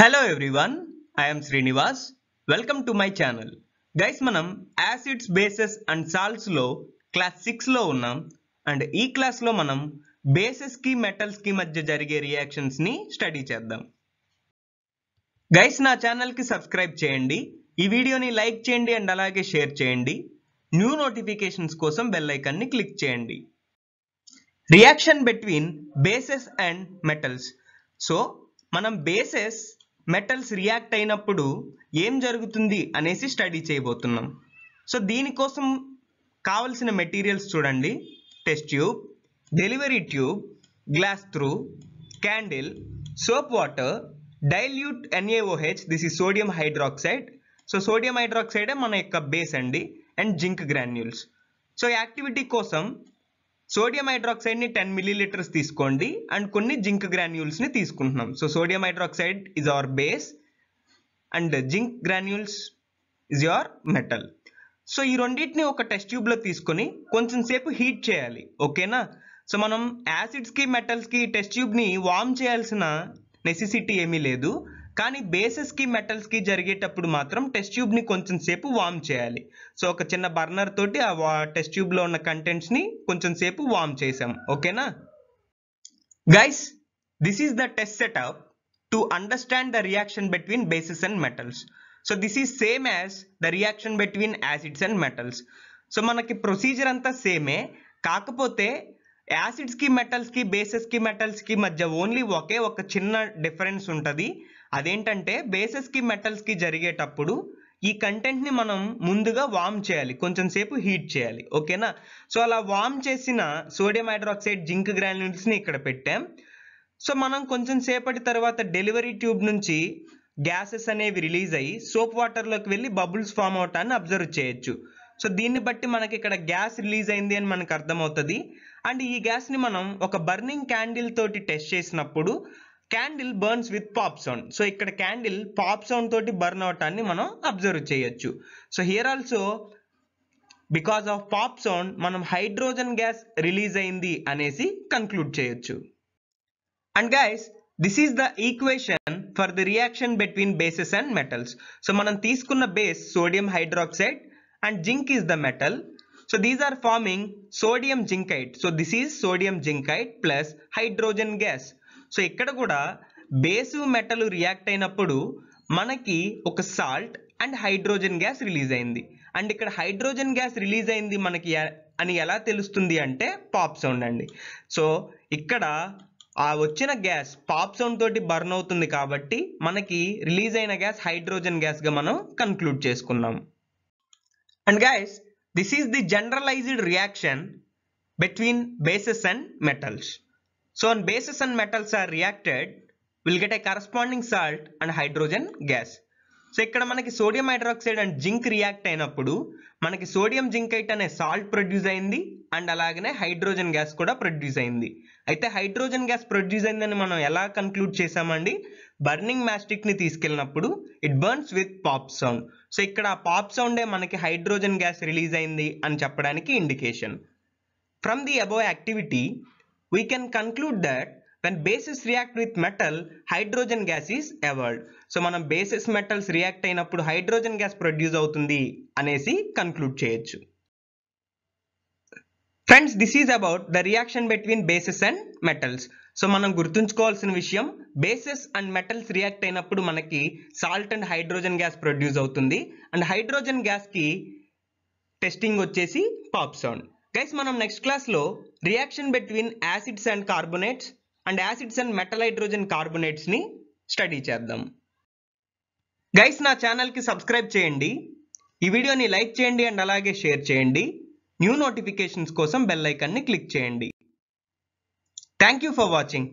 Hello everyone I'm Srinivas welcome to my channel guys మనం acids bases and సాల్ట్స్లో class సిక్స్లో ఉన్నాం అండ్ ఈ క్లాస్లో మనం బేసెస్కి మెటల్స్కి మధ్య జరిగే రియాక్షన్స్ని స్టడీ చేద్దాం గైస్ నా ఛానల్కి సబ్స్క్రైబ్ చేయండి ఈ వీడియోని లైక్ చేయండి అండ్ అలాగే షేర్ చేయండి న్యూ నోటిఫికేషన్స్ కోసం బెల్ ఐకాన్ని క్లిక్ చేయండి reaction between bases and metals so మనం బేసెస్ మెటల్స్ రియాక్ట్ అయినప్పుడు ఏం జరుగుతుంది అనేసి స్టడీ చేయబోతున్నాం సో దీనికోసం కావలసిన మెటీరియల్స్ చూడండి test tube delivery tube glass through candle soap water dilute N A O H this ఈ సోడియం హైడ్రాక్సైడ్ సో సోడియం హైడ్రాక్సైడే మన యొక్క బేస్ అండి and zinc granules so activity కోసం సోడియం హైడ్రాక్సైడ్ని టెన్ మిల్లీ లీటర్స్ తీసుకోండి అండ్ కొన్ని జింక్ గ్రాన్యూల్స్ని తీసుకుంటున్నాం so sodium hydroxide is our base and zinc granules is your metal so ఈ రెండింటిని ఒక టెస్ట్ ట్యూబ్లో తీసుకొని కొంచెం సేపు హీట్ చేయాలి ఓకేనా సో మనం యాసిడ్స్కి మెటల్స్కి టెస్ట్ ట్యూబ్ని వార్మ్ చేయాల్సిన నెసెసిటీ ఏమీ లేదు కానీ బేసిస్ కి మెటల్స్ కి జరిగేటప్పుడు మాత్రం టెస్ట్ ట్యూబ్ని కొంచెం సేపు వామ్ చేయాలి సో ఒక చిన్న బర్నర్ తోటి ఆ టెస్ట్ ట్యూబ్ లో ఉన్న కంటెంట్స్ని కొంచెం సేపు వామ్ చేసాం ఓకేనా guys this is the test setup to understand the reaction between bases and metals so this is same as the reaction between acids and metals so మనకి ప్రొసీజర్ అంతా సేమే కాకపోతే యాసిడ్స్కి మెటల్స్కి బేసెస్కి మెటల్స్కి మధ్య ఓన్లీ ఒకే ఒక చిన్న డిఫరెన్స్ ఉంటుంది అదేంటంటే మెటల్స్ మెటల్స్కి జరిగేటప్పుడు ఈ కంటెంట్ని మనం ముందుగా వామ్ చేయాలి కొంచెం సేపు హీట్ చేయాలి ఓకేనా సో అలా వామ్ చేసిన సోడియం హైడ్రాక్సైడ్ జింక్ ని ఇక్కడ పెట్టాం సో మనం కొంచెం సేపటి తర్వాత డెలివరీ ట్యూబ్ నుంచి గ్యాసెస్ అనేవి రిలీజ్ అయ్యి సోప్ వాటర్లోకి వెళ్ళి బబుల్స్ ఫామ్ అవటాన్ని అబ్జర్వ్ చేయొచ్చు సో దీన్ని బట్టి మనకి ఇక్కడ గ్యాస్ రిలీజ్ అయింది అని మనకు అర్థమవుతుంది అండ్ ఈ గ్యాస్ని మనం ఒక బర్నింగ్ క్యాండిల్ తోటి టెస్ట్ చేసినప్పుడు candle burns with pop sound so ఇక్కడ క్యాండిల్ పాప్ సౌండ్ తోటి బర్న్ అవటాన్ని మనం అబ్జర్వ్ చేయొచ్చు so here also because of pop sound మనం హైడ్రోజన్ గ్యాస్ రిలీజ్ అయింది అనేసి కన్క్లూడ్ చేయొచ్చు and guys this is the equation for the reaction between bases and metals so మనం తీసుకున్న base sodium hydroxide and zinc is the metal so these are forming sodium zincite so this is sodium zincate plus hydrogen gas so ఇక్కడ కూడా base metal react అయినప్పుడు మనకి ఒక salt and hydrogen gas release అయింది and ఇక్కడ hydrogen gas release అయింది మనకి అని ఎలా తెలుస్తుంది అంటే పాప్ సౌండ్ అండి సో ఇక్కడ ఆ వచ్చిన గ్యాస్ పాప్ సౌండ్ తోటి బర్న్ అవుతుంది కాబట్టి మనకి రిలీజ్ అయిన గ్యాస్ హైడ్రోజన్ గ్యాస్గా మనం కన్క్లూడ్ చేసుకున్నాం and guys this is the generalised reaction between bases and metals So when bases and metals are reacted, we'll get a corresponding salt and hydrogen gas. So ఇక్కడ మనకి sodium hydroxide and zinc react అయినప్పుడు మనకి sodium zinc zincate అనే salt produce అయింది and అలాగనే hydrogen gas కూడా produce అయింది అయితే హైడ్రోజన్ గ్యాస్ ప్రొడ్యూస్ అయిందని మనం ఎలా కన్క్లూడ్ చేసామండి బర్నింగ్ మ్యాస్టిక్ ని తీసుకెళ్ళినప్పుడు it burns with pop sound so ఇక్కడ ఆ పాప్ సౌండే మనకి హైడ్రోజన్ గ్యాస్ రిలీజ్ అయింది అని చెప్పడానికి indication from the above activity we can conclude that when bases react with metal hydrogen gas is evolved so మనం bases metals react అయినప్పుడు hydrogen gas produce అవుతుంది అనేసి కన్క్లూడ్ చేయొచ్చు friends this is about the reaction between bases and metals so మనం గుర్తుంచుకోవాల్సిన విషయం bases and metals react అయినప్పుడు మనకి salt and hydrogen gas produce అవుతుంది అండ్ హైడ్రోజన్ గ్యాస్కి టెస్టింగ్ వచ్చేసి పాప్ సౌండ్ గైస్ మనం నెక్స్ట్ క్లాస్లో reaction between acids and carbonates and acids and metal hydrogen కార్బొనేట్స్ని స్టడీ చేద్దాం గైస్ నా ఛానల్కి సబ్స్క్రైబ్ చేయండి ఈ వీడియోని లైక్ చేయండి అండ్ అలాగే షేర్ చేయండి న్యూ నోటిఫికేషన్స్ కోసం బెల్ ఐకాన్ని క్లిక్ చేయండి థ్యాంక్ యూ ఫర్ వాచింగ్